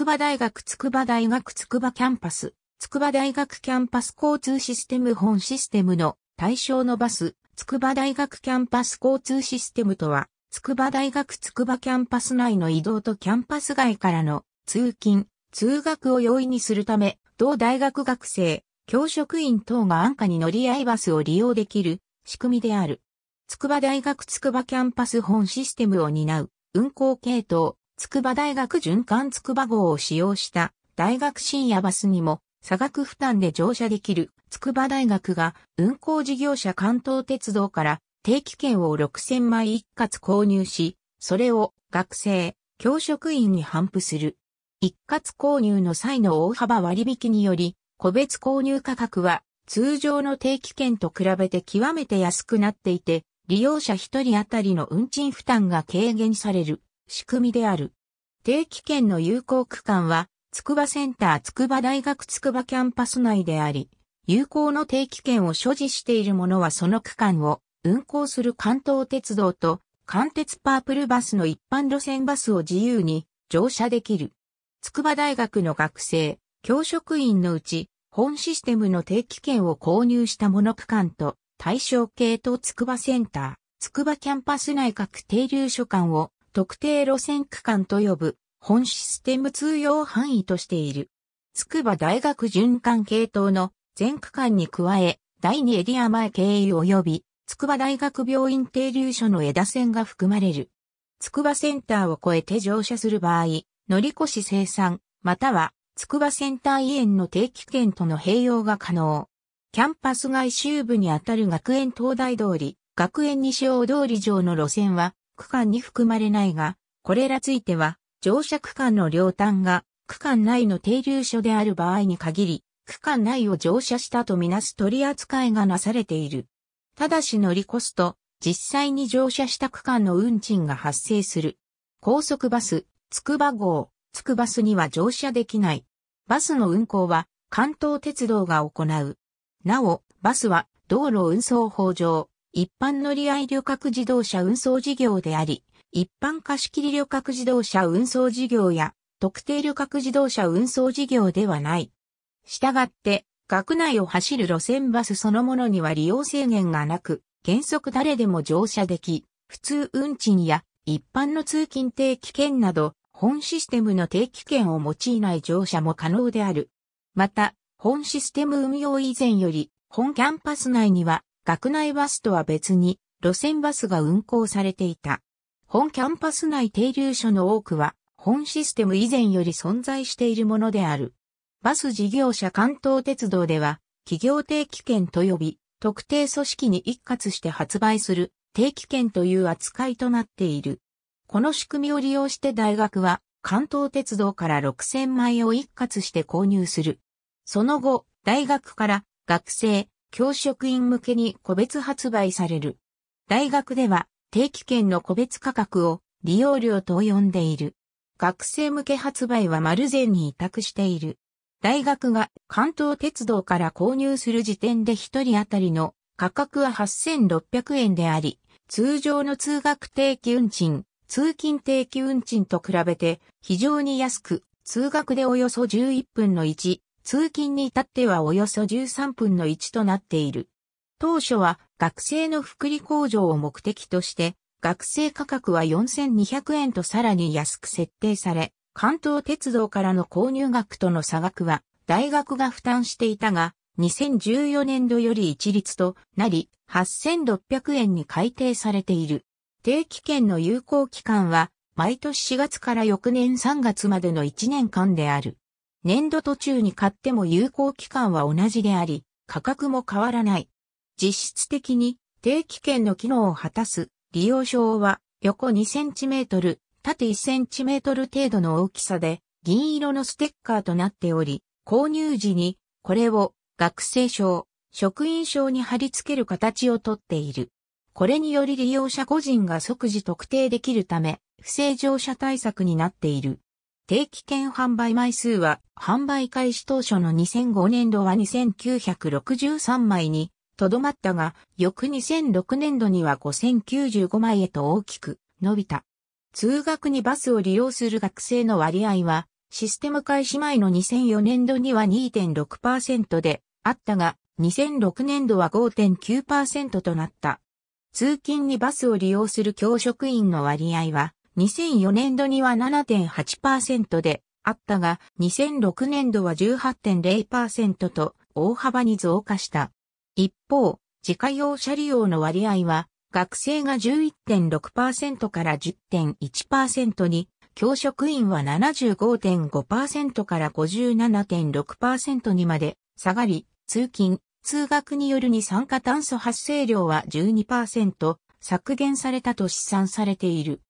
筑波大学筑波大学筑波キャンパス、筑波大学キャンパス交通システム本システムの対象のバス、筑波大学キャンパス交通システムとは、筑波大学筑波キャンパス内の移動とキャンパス外からの通勤、通学を容易にするため、同大学学生、教職員等が安価に乗り合いバスを利用できる仕組みである。筑波大学筑波キャンパス本システムを担う運行系統、筑波大学循環筑波号を使用した大学深夜バスにも差額負担で乗車できる筑波大学が運行事業者関東鉄道から定期券を6000枚一括購入し、それを学生、教職員に頒布する。一括購入の際の大幅割引により、個別購入価格は通常の定期券と比べて極めて安くなっていて、利用者1人当たりの運賃負担が軽減される。仕組みである。定期券の有効区間は、筑波センター筑波大学筑波キャンパス内であり、有効の定期券を所持している者はその区間を運行する関東鉄道と関鉄パープルバスの一般路線バスを自由に乗車できる。筑波大学の学生、教職員のうち、本システムの定期券を購入したもの区間と対象系と筑波センター、筑波キャンパス内各停留所間を特定路線区間と呼ぶ本システム通用範囲としている。筑波大学循環系統の全区間に加え、第2エリア前経由及び、筑波大学病院停留所の枝線が含まれる。筑波センターを越えて乗車する場合、乗り越し生産、または、筑波センター医園の定期券との併用が可能。キャンパス外周部にあたる学園東大通り、学園西大通り上の路線は、区間に含まれないが、これらついては、乗車区間の両端が区間内の停留所である場合に限り、区間内を乗車したとみなす取り扱いがなされている。ただし乗り越すと、実際に乗車した区間の運賃が発生する。高速バス、つくば号、つくばスには乗車できない。バスの運行は関東鉄道が行う。なお、バスは道路運送法上、一般乗り合い旅客自動車運送事業であり、一般貸切旅客自動車運送事業や特定旅客自動車運送事業ではない。したがって、学内を走る路線バスそのものには利用制限がなく、原則誰でも乗車でき、普通運賃や一般の通勤定期券など、本システムの定期券を用いない乗車も可能である。また、本システム運用以前より、本キャンパス内には学内バスとは別に路線バスが運行されていた。本キャンパス内停留所の多くは本システム以前より存在しているものである。バス事業者関東鉄道では企業定期券と呼び、特定組織に一括して発売する定期券という扱いとなっている。この仕組みを利用して大学は関東鉄道から6000枚を一括して購入する。その後、大学から学生、教職員向けに個別発売される。大学では定期券の個別価格を利用料と呼んでいる。学生向け発売は丸善に委託している。大学が関東鉄道から購入する時点で1人当たりの価格は8600円であり、通常の通学定期運賃、通勤定期運賃と比べて非常に安く、通学でおよそ11分の1、通勤に至ってはおよそ13分の1となっている。当初は学生の福利向上を目的として、学生価格は4200円とさらに安く設定され、関東鉄道からの購入額との差額は大学が負担していたが、2014年度より一律となり、8600円に改定されている。定期券の有効期間は、毎年4月から翌年3月までの1年間である。年度途中に買っても有効期間は同じであり、価格も変わらない。実質的に定期券の機能を果たす利用証は横 2cm、縦 1cm 程度の大きさで銀色のステッカーとなっており、購入時にこれを学生証、職員証に貼り付ける形をとっている。これにより利用者個人が即時特定できるため、不正乗車対策になっている。定期券販売枚数は、販売開始当初の2005年度は2963枚に、とどまったが、翌2006年度には5095枚へと大きく伸びた。通学にバスを利用する学生の割合は、システム開始前の2004年度には2.6%であったが、2006年度は5.9%となった。通勤にバスを利用する教職員の割合は、2004年度には7.8%であったが、2006年度は18.0%と大幅に増加した。一方、自家用車利用の割合は、学生が11.6%から10.1%に、教職員は75.5%から57.6%にまで下がり、通勤、通学による二酸化炭素発生量は12%削減されたと試算されている。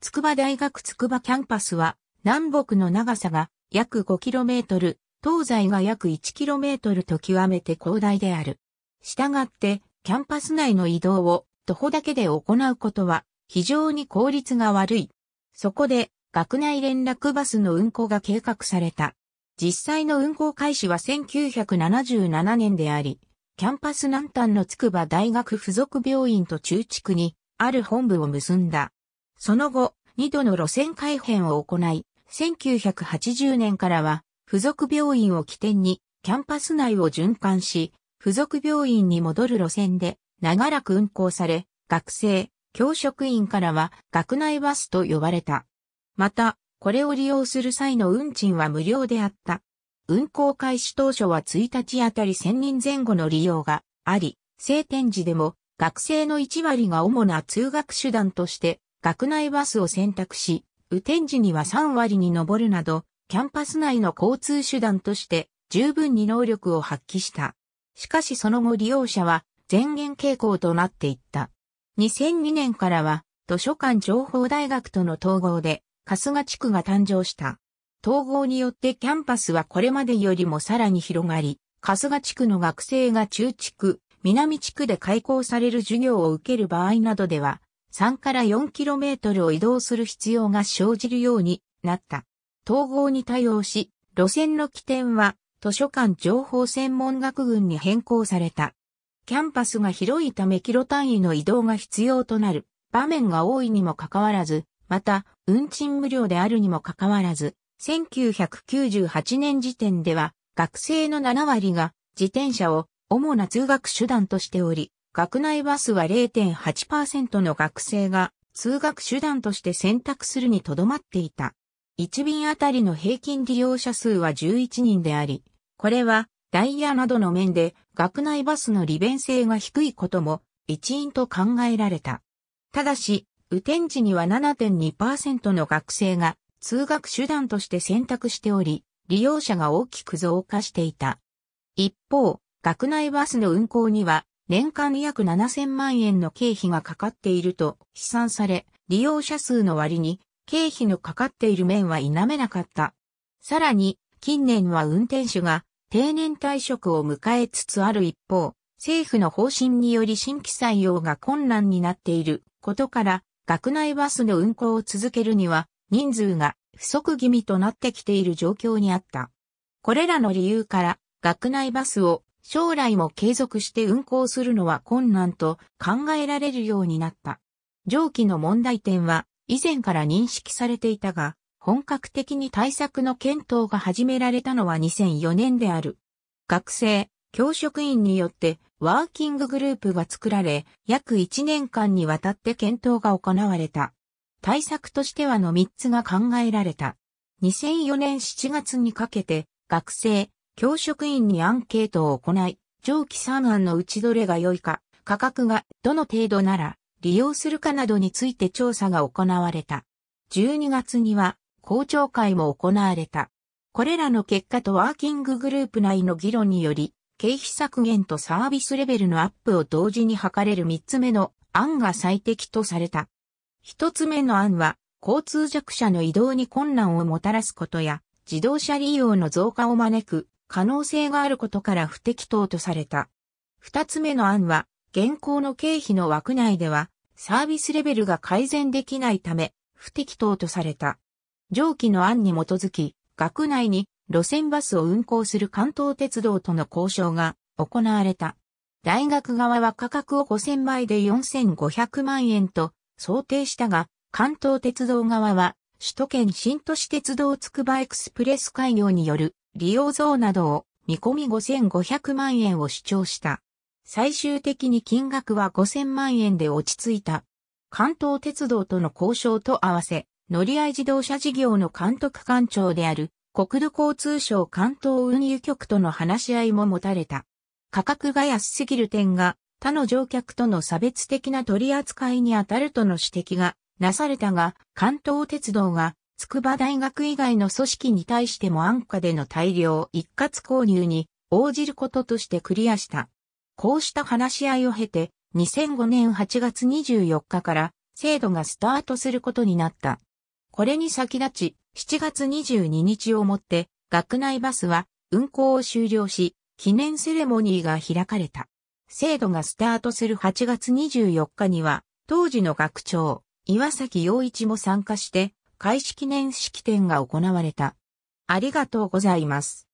筑波大学筑波キャンパスは、南北の長さが約 5km、東西が約 1km と極めて広大である。したがって、キャンパス内の移動を徒歩だけで行うことは、非常に効率が悪い。そこで、学内連絡バスの運行が計画された。実際の運行開始は1977年であり、キャンパス南端の筑波大学附属病院と中地区にある本部を結んだ。その後、二度の路線改編を行い、1980年からは、付属病院を起点に、キャンパス内を循環し、付属病院に戻る路線で、長らく運行され、学生、教職員からは、学内バスと呼ばれた。また、これを利用する際の運賃は無料であった。運行開始当初は1日あたり1000人前後の利用があり、晴天時でも学生の1割が主な通学手段として学内バスを選択し、雨天時には3割に上るなど、キャンパス内の交通手段として十分に能力を発揮した。しかしその後利用者は前言傾向となっていった。2002年からは図書館情報大学との統合で春日地区が誕生した。統合によってキャンパスはこれまでよりもさらに広がり、春日地区の学生が中地区、南地区で開校される授業を受ける場合などでは、3から 4km を移動する必要が生じるようになった。統合に対応し、路線の起点は図書館情報専門学群に変更された。キャンパスが広いためキロ単位の移動が必要となる場面が多いにもかかわらず、また、運賃無料であるにもかかわらず、1998年時点では学生の7割が自転車を主な通学手段としており、学内バスは0.8%の学生が通学手段として選択するにとどまっていた。1便あたりの平均利用者数は11人であり、これはダイヤなどの面で学内バスの利便性が低いことも一因と考えられた。ただし、雨天時には7.2%の学生が通学手段として選択しており、利用者が大きく増加していた。一方、学内バスの運行には年間約7000万円の経費がかかっていると試算され、利用者数の割に経費のかかっている面は否めなかった。さらに、近年は運転手が定年退職を迎えつつある一方、政府の方針により新規採用が困難になっていることから、学内バスの運行を続けるには人数が不足気味となってきている状況にあった。これらの理由から、学内バスを将来も継続して運行するのは困難と考えられるようになった。上記の問題点は以前から認識されていたが、本格的に対策の検討が始められたのは2004年である。学生、教職員によってワーキンググループが作られ、約1年間にわたって検討が行われた。対策としてはの3つが考えられた。2004年7月にかけて、学生、教職員にアンケートを行い、上記3案のうちどれが良いか、価格がどの程度なら利用するかなどについて調査が行われた。12月には校長会も行われた。これらの結果とワーキンググループ内の議論により、経費削減とサービスレベルのアップを同時に図れる3つ目の案が最適とされた。1つ目の案は、交通弱者の移動に困難をもたらすことや、自動車利用の増加を招く可能性があることから不適当とされた。二つ目の案は、現行の経費の枠内では、サービスレベルが改善できないため、不適当とされた。上記の案に基づき、学内に路線バスを運行する関東鉄道との交渉が行われた。大学側は価格を5000枚で4500万円と想定したが、関東鉄道側は首都圏新都市鉄道つくばエクスプレス開業による利用増などを見込み5500万円を主張した。最終的に金額は5000万円で落ち着いた。関東鉄道との交渉と合わせ、乗り合い自動車事業の監督官庁である国土交通省関東運輸局との話し合いも持たれた。価格が安すぎる点が他の乗客との差別的な取り扱いに当たるとの指摘がなされたが、関東鉄道が筑波大学以外の組織に対しても安価での大量一括購入に応じることとしてクリアした。こうした話し合いを経て、2005年8月24日から制度がスタートすることになった。これに先立ち、7月22日をもって、学内バスは運行を終了し、記念セレモニーが開かれた。制度がスタートする8月24日には、当時の学長、岩崎洋一も参加して、開始記念式典が行われた。ありがとうございます。